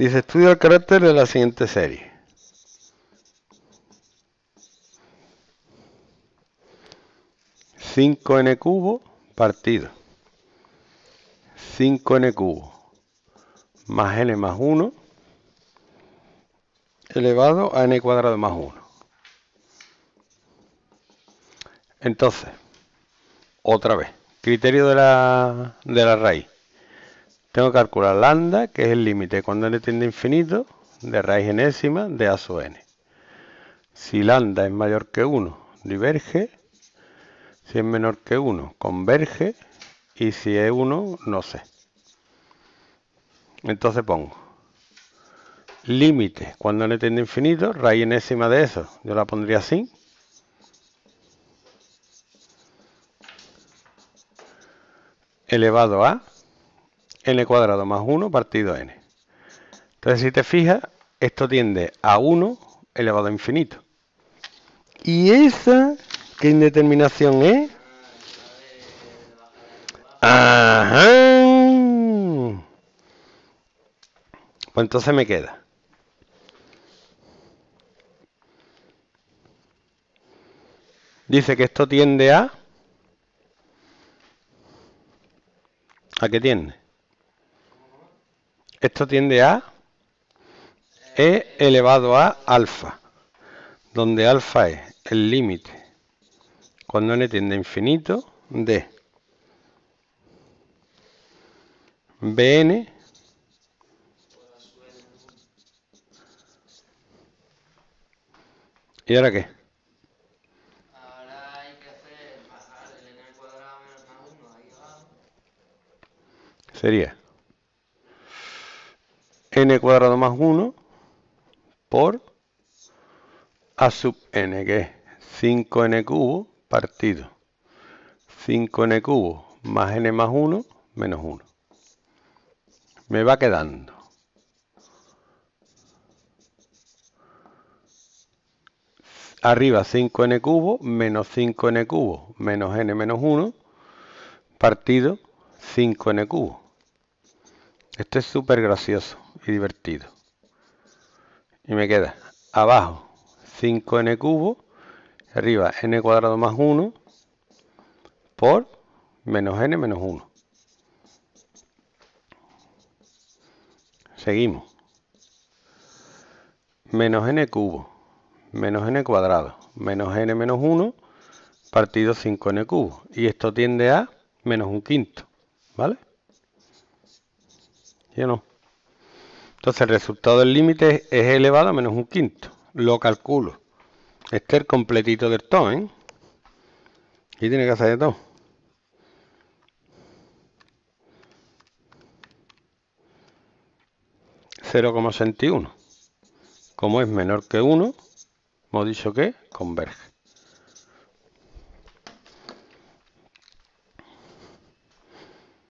Dice, estudio el carácter de la siguiente serie. ...5n cubo partido... ...5n cubo... ...más n más 1... ...elevado a n cuadrado más 1... ...entonces... ...otra vez... ...criterio de la, de la raíz... Tengo que calcular lambda, que es el límite cuando n tiende a infinito de raíz enésima de a sub n. Si lambda es mayor que 1, diverge. Si es menor que 1, converge. Y si es 1, no sé. Entonces pongo límite cuando n tiende a infinito, raíz enésima de eso. Yo la pondría así. Elevado a n cuadrado más 1 partido n. Entonces, si te fijas, esto tiende a 1 elevado a infinito. ¿Y esa qué indeterminación es? ¡Ajá! Pues entonces me queda. Dice que esto tiende a... ¿A qué tiende? Esto tiende a e elevado a alfa, donde alfa es el límite cuando n tiende a infinito de bn ¿Y ahora qué? Ahora hay que hacer el n al cuadrado menos 1, ahí abajo. Sería n cuadrado más 1 por a sub n, que es 5n cubo partido 5n cubo más n más 1 menos 1. Me va quedando. Arriba 5n cubo menos 5n cubo menos n menos 1 partido 5n cubo. Esto es súper gracioso y divertido. Y me queda abajo 5n cubo, arriba n cuadrado más 1 por menos n menos 1. Seguimos. Menos n cubo, menos n cuadrado, menos n menos 1 partido 5n cubo. Y esto tiende a menos un quinto, ¿vale? Ya no? Entonces el resultado del límite es elevado a menos un quinto. Lo calculo. Este es el completito del todo, ¿eh? Y tiene que hacer de todo. 0,61. Como es menor que 1, hemos dicho que converge.